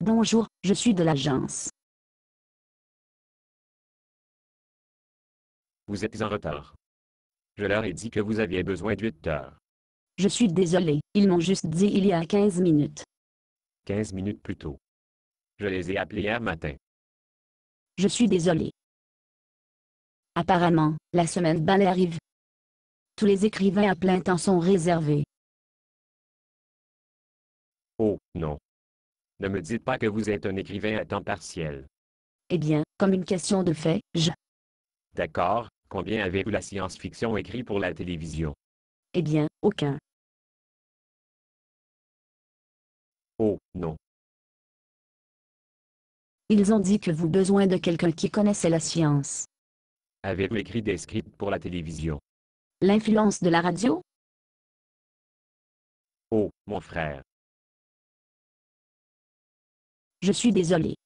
Bonjour, je suis de l'agence. Vous êtes en retard. Je leur ai dit que vous aviez besoin d'huit heures. Je suis désolé, ils m'ont juste dit il y a 15 minutes. 15 minutes plus tôt. Je les ai appelés hier matin. Je suis désolé. Apparemment, la semaine balle arrive. Tous les écrivains à plein temps sont réservés. Oh, non. Ne me dites pas que vous êtes un écrivain à temps partiel. Eh bien, comme une question de fait, je... D'accord, combien avez-vous la science-fiction écrite pour la télévision? Eh bien, aucun. Oh, non. Ils ont dit que vous besoin de quelqu'un qui connaissait la science. Avez-vous écrit des scripts pour la télévision? L'influence de la radio? Oh, mon frère, je suis désolé.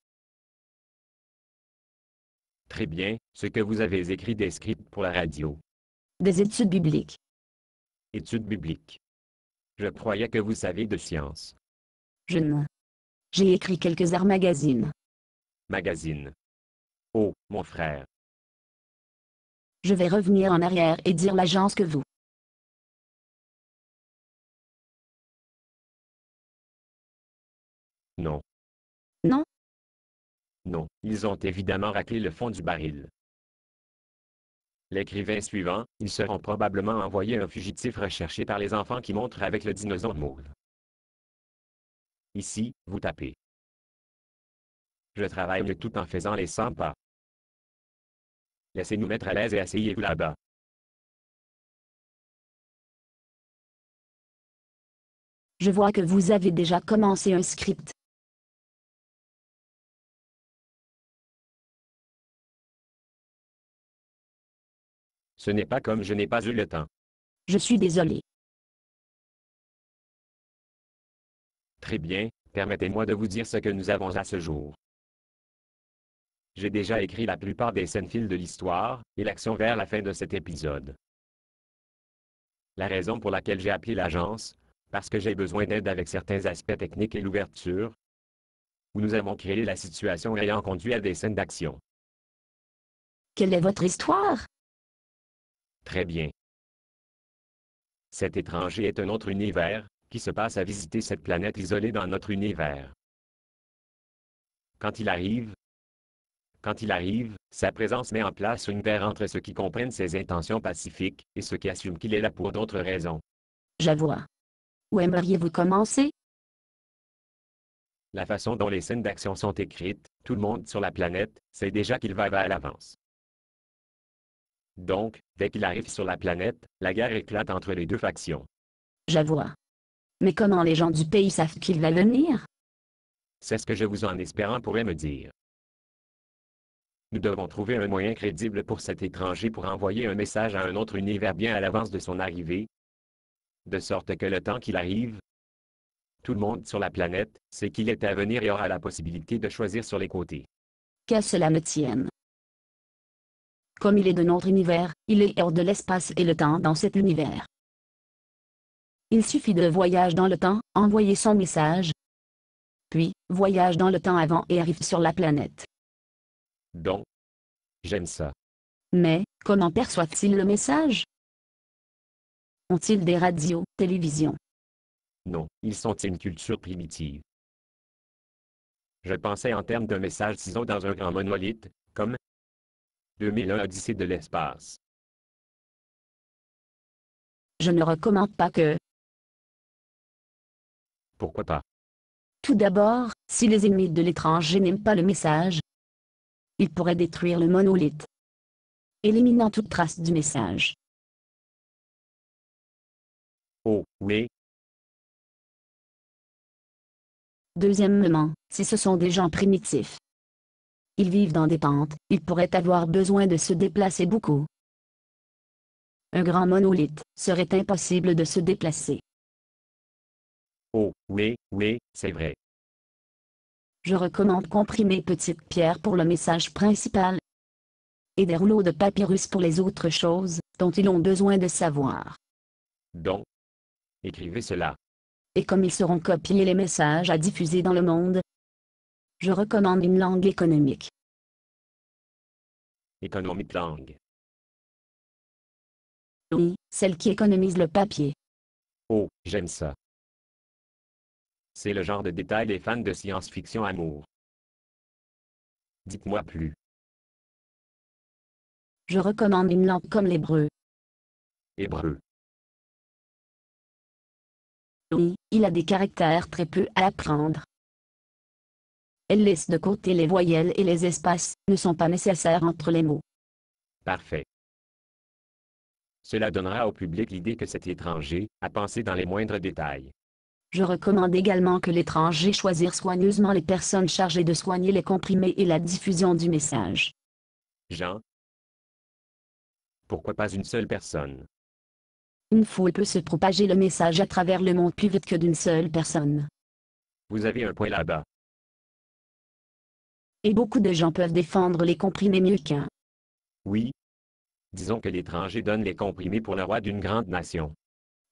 Très bien, ce que vous avez écrit des scripts pour la radio. Des études bibliques. Études bibliques. Je croyais que vous savez de science. Je ne. J'ai écrit quelques arts magazines. Magazine. Oh, mon frère. Je vais revenir en arrière et dire l'agence que vous. Non. Non Non, ils ont évidemment raclé le fond du baril. L'écrivain suivant, ils seront probablement envoyés un fugitif recherché par les enfants qui montrent avec le dinosaure mauve. Ici, vous tapez. Je travaille tout en faisant les 100 pas. Laissez-nous mettre à l'aise et asseyez-vous là-bas. Je vois que vous avez déjà commencé un script. Ce n'est pas comme je n'ai pas eu le temps. Je suis désolé. Très bien, permettez-moi de vous dire ce que nous avons à ce jour. J'ai déjà écrit la plupart des scènes files de l'histoire, et l'action vers la fin de cet épisode. La raison pour laquelle j'ai appelé l'agence, parce que j'ai besoin d'aide avec certains aspects techniques et l'ouverture, où nous avons créé la situation ayant conduit à des scènes d'action. Quelle est votre histoire Très bien. Cet étranger est un autre univers, qui se passe à visiter cette planète isolée dans notre univers. Quand il arrive, quand il arrive, sa présence met en place une guerre entre ceux qui comprennent ses intentions pacifiques et ceux qui assument qu'il est là pour d'autres raisons. J'avoue. Où aimeriez-vous commencer? La façon dont les scènes d'action sont écrites, tout le monde sur la planète sait déjà qu'il va à l'avance. Donc, dès qu'il arrive sur la planète, la guerre éclate entre les deux factions. J'avoue. Mais comment les gens du pays savent qu'il va venir C'est ce que je vous en espérant pourrais me dire. Nous devons trouver un moyen crédible pour cet étranger pour envoyer un message à un autre univers bien à l'avance de son arrivée, de sorte que le temps qu'il arrive, tout le monde sur la planète sait qu'il est à venir et aura la possibilité de choisir sur les côtés. Que cela me tienne. Comme il est de notre univers, il est hors de l'espace et le temps dans cet univers. Il suffit de voyage dans le temps, envoyer son message. Puis, voyage dans le temps avant et arrive sur la planète. Donc, J'aime ça. Mais, comment perçoivent-ils le message Ont-ils des radios, télévisions Non, ils sont une culture primitive. Je pensais en termes de message disons dans un grand monolithe, comme, 2001 Odyssée de l'espace. Je ne recommande pas que... Pourquoi pas Tout d'abord, si les ennemis de l'étranger n'aiment pas le message, ils pourraient détruire le monolithe, éliminant toute trace du message. Oh, oui. Deuxièmement, si ce sont des gens primitifs, ils vivent dans des pentes, ils pourraient avoir besoin de se déplacer beaucoup. Un grand monolithe, serait impossible de se déplacer. Oh, oui, oui, c'est vrai. Je recommande comprimer petites pierres pour le message principal et des rouleaux de papyrus pour les autres choses dont ils ont besoin de savoir. Donc, écrivez cela. Et comme ils seront copiés les messages à diffuser dans le monde, je recommande une langue économique. Économique langue. Oui, celle qui économise le papier. Oh, j'aime ça. C'est le genre de détail des fans de science-fiction amour. Dites-moi plus. Je recommande une langue comme l'hébreu. Hébreu. Oui, il a des caractères très peu à apprendre. Elle laisse de côté les voyelles et les espaces, ne sont pas nécessaires entre les mots. Parfait. Cela donnera au public l'idée que cet étranger, a pensé dans les moindres détails. Je recommande également que l'étranger choisisse soigneusement les personnes chargées de soigner les comprimés et la diffusion du message. Jean Pourquoi pas une seule personne Une foule peut se propager le message à travers le monde plus vite que d'une seule personne. Vous avez un point là-bas et beaucoup de gens peuvent défendre les comprimés mieux qu'un. Oui. Disons que l'étranger donne les comprimés pour le roi d'une grande nation.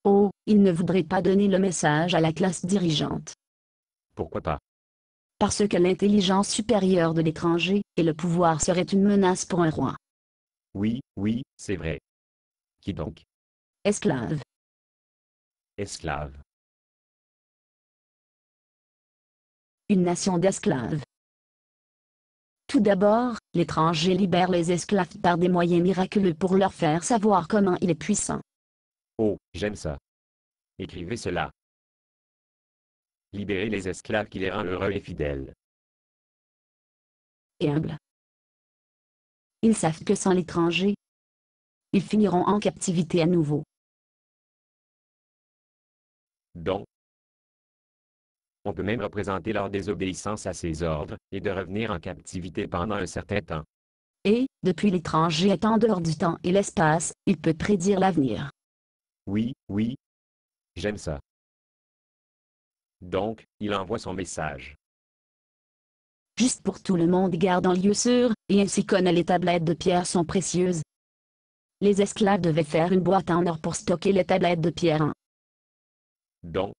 Oh, il ne voudrait pas donner le message à la classe dirigeante. Pourquoi pas Parce que l'intelligence supérieure de l'étranger et le pouvoir seraient une menace pour un roi. Oui, oui, c'est vrai. Qui donc Esclave. Esclave. Une nation d'esclaves. Tout d'abord, l'étranger libère les esclaves par des moyens miraculeux pour leur faire savoir comment il est puissant. Oh, j'aime ça. Écrivez cela. Libérez les esclaves qui les rend heureux et fidèles. Et humbles. Ils savent que sans l'étranger, ils finiront en captivité à nouveau. Donc, on peut même représenter leur désobéissance à ses ordres, et de revenir en captivité pendant un certain temps. Et, depuis l'étranger étant en dehors du temps et l'espace, il peut prédire l'avenir. Oui, oui. J'aime ça. Donc, il envoie son message. Juste pour tout le monde garde un lieu sûr, et ainsi connaît les tablettes de pierre sont précieuses. Les esclaves devaient faire une boîte en or pour stocker les tablettes de pierre. Donc,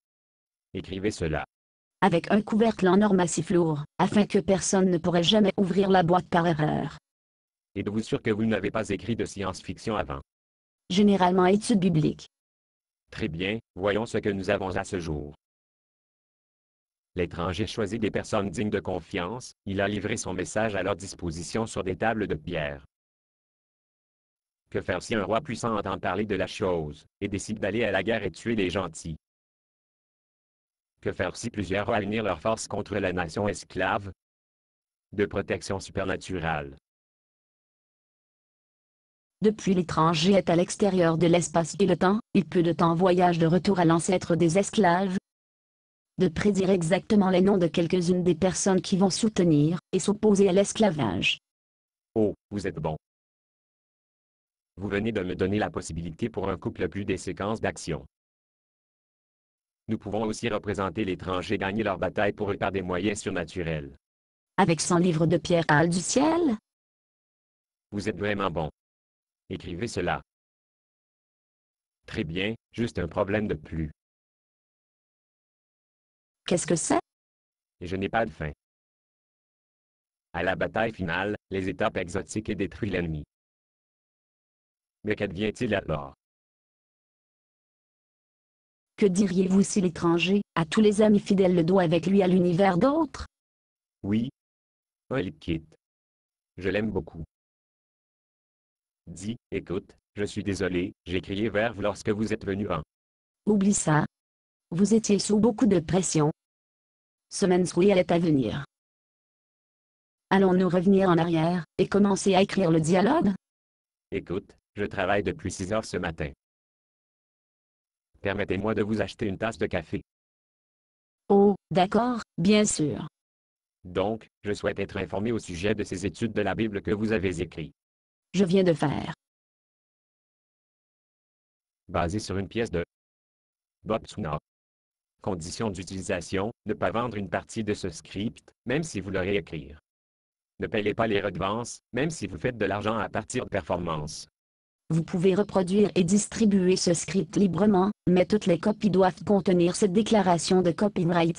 écrivez cela avec un couvercle en or massif lourd, afin que personne ne pourrait jamais ouvrir la boîte par erreur. Êtes-vous sûr que vous n'avez pas écrit de science-fiction avant Généralement études bibliques. Très bien, voyons ce que nous avons à ce jour. L'étranger choisit des personnes dignes de confiance, il a livré son message à leur disposition sur des tables de pierre. Que faire si un roi puissant entend parler de la chose, et décide d'aller à la guerre et tuer les gentils que faire si plusieurs réunir leurs forces contre la nation esclave De protection supernaturelle. Depuis l'étranger est à l'extérieur de l'espace et le temps, il peut de temps voyage de retour à l'ancêtre des esclaves. De prédire exactement les noms de quelques-unes des personnes qui vont soutenir et s'opposer à l'esclavage. Oh, vous êtes bon. Vous venez de me donner la possibilité pour un couple plus des séquences d'action. Nous pouvons aussi représenter l'étranger gagner leur bataille pour eux par des moyens surnaturels. Avec 100 livres de pierre à du ciel Vous êtes vraiment bon. Écrivez cela. Très bien, juste un problème de plus. Qu'est-ce que c'est Je n'ai pas de faim. À la bataille finale, les étapes exotiques et détruisent l'ennemi. Mais qu'advient-il alors que diriez-vous si l'étranger, à tous les amis fidèles le doit avec lui à l'univers d'autres Oui. il quitte. Je l'aime beaucoup. Dis, écoute, je suis désolé, j'ai crié vers vous lorsque vous êtes venu en. Hein. Oublie ça. Vous étiez sous beaucoup de pression. Semaine elle est à venir. Allons-nous revenir en arrière, et commencer à écrire le dialogue? Écoute, je travaille depuis 6 heures ce matin. Permettez-moi de vous acheter une tasse de café. Oh, d'accord, bien sûr. Donc, je souhaite être informé au sujet de ces études de la Bible que vous avez écrites. Je viens de faire. Basé sur une pièce de Botswana. Condition d'utilisation, ne pas vendre une partie de ce script, même si vous le réécrire. Ne payez pas les redevances, même si vous faites de l'argent à partir de performances. Vous pouvez reproduire et distribuer ce script librement, mais toutes les copies doivent contenir cette déclaration de copyright.